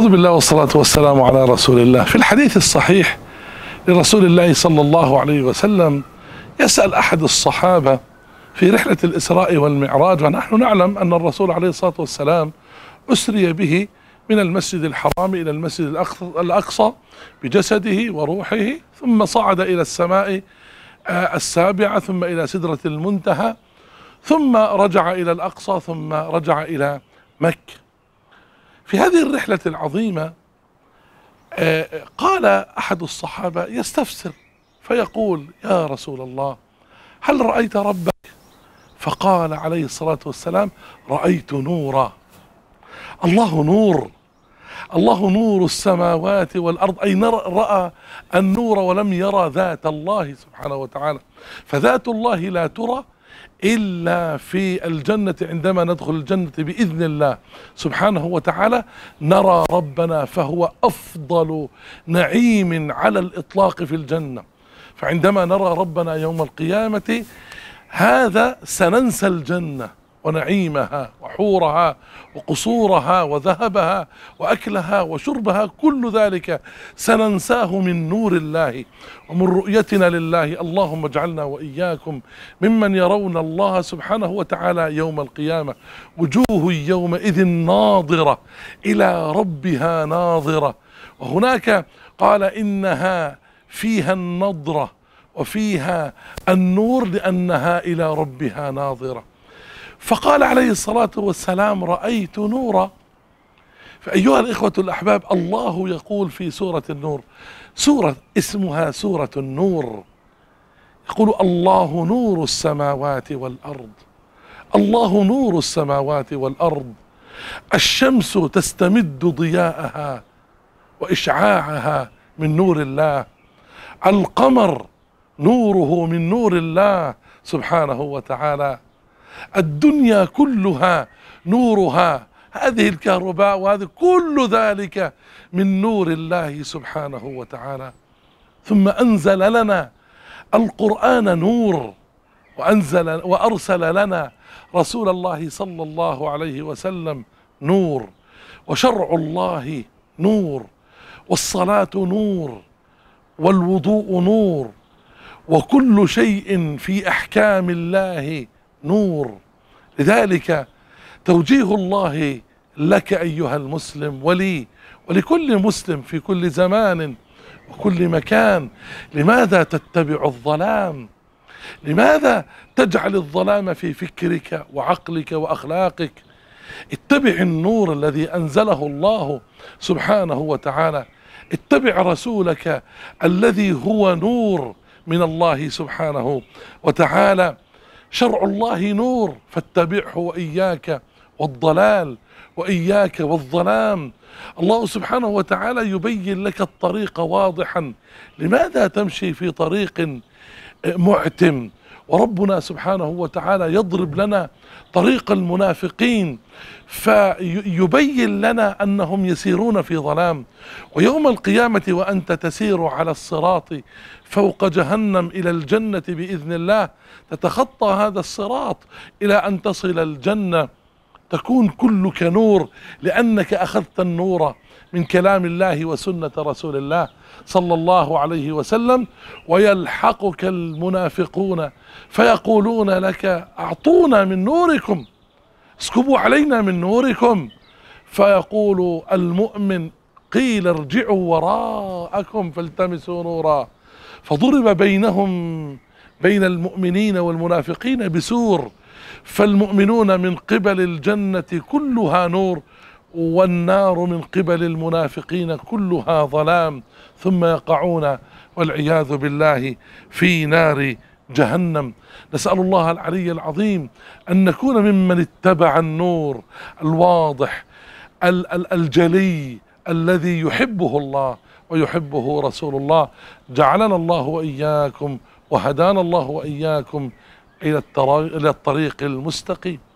أعوذ بالله والصلاة والسلام على رسول الله في الحديث الصحيح لرسول الله صلى الله عليه وسلم يسأل أحد الصحابة في رحلة الإسراء والمعراج ونحن نعلم أن الرسول عليه الصلاة والسلام أسري به من المسجد الحرام إلى المسجد الأقصى بجسده وروحه ثم صعد إلى السماء آه، السابعة ثم إلى سدرة المنتهى ثم رجع إلى الأقصى ثم رجع إلى مكة في هذه الرحلة العظيمة آه، قال أحد الصحابة يستفسر فيقول يا رسول الله هل رأيت ربك فقال عليه الصلاة والسلام رأيت نورا الله نور الله نور السماوات والأرض أي رأى النور ولم يرى ذات الله سبحانه وتعالى فذات الله لا ترى إلا في الجنة عندما ندخل الجنة بإذن الله سبحانه وتعالى نرى ربنا فهو أفضل نعيم على الإطلاق في الجنة فعندما نرى ربنا يوم القيامة هذا سننسى الجنة ونعيمها وحورها وقصورها وذهبها واكلها وشربها كل ذلك سننساه من نور الله ومن رؤيتنا لله اللهم اجعلنا واياكم ممن يرون الله سبحانه وتعالى يوم القيامه وجوه يومئذ ناظره الى ربها ناظره وهناك قال انها فيها النضره وفيها النور لانها الى ربها ناظره فقال عليه الصلاة والسلام رأيت نورا فأيها الإخوة الأحباب الله يقول في سورة النور سورة اسمها سورة النور يقول الله نور السماوات والأرض الله نور السماوات والأرض الشمس تستمد ضياءها وإشعاعها من نور الله القمر نوره من نور الله سبحانه وتعالى الدنيا كلها نورها هذه الكهرباء وهذا كل ذلك من نور الله سبحانه وتعالى ثم أنزل لنا القرآن نور وأنزل وأرسل لنا رسول الله صلى الله عليه وسلم نور وشرع الله نور والصلاة نور والوضوء نور وكل شيء في أحكام الله نور لذلك توجيه الله لك أيها المسلم ولي ولكل مسلم في كل زمان وكل مكان لماذا تتبع الظلام لماذا تجعل الظلام في فكرك وعقلك وأخلاقك اتبع النور الذي أنزله الله سبحانه وتعالى اتبع رسولك الذي هو نور من الله سبحانه وتعالى شرع الله نور فاتبعه وإياك والضلال وإياك والظلام الله سبحانه وتعالى يبين لك الطريق واضحا لماذا تمشي في طريق معتم وربنا سبحانه وتعالى يضرب لنا طريق المنافقين فيبين لنا انهم يسيرون في ظلام ويوم القيامه وانت تسير على الصراط فوق جهنم الى الجنه باذن الله تتخطى هذا الصراط الى ان تصل الجنه تكون كلك نور لأنك أخذت النور من كلام الله وسنة رسول الله صلى الله عليه وسلم ويلحقك المنافقون فيقولون لك أعطونا من نوركم اسكبوا علينا من نوركم فيقول المؤمن قيل ارجعوا وراءكم فالتمسوا نورا فضرب بينهم بين المؤمنين والمنافقين بسور فالمؤمنون من قبل الجنة كلها نور والنار من قبل المنافقين كلها ظلام ثم يقعون والعياذ بالله في نار جهنم نسأل الله العلي العظيم أن نكون ممن اتبع النور الواضح الجلي الذي يحبه الله ويحبه رسول الله جعلنا الله وإياكم وهدانا الله وإياكم إلى, الى الطريق المستقيم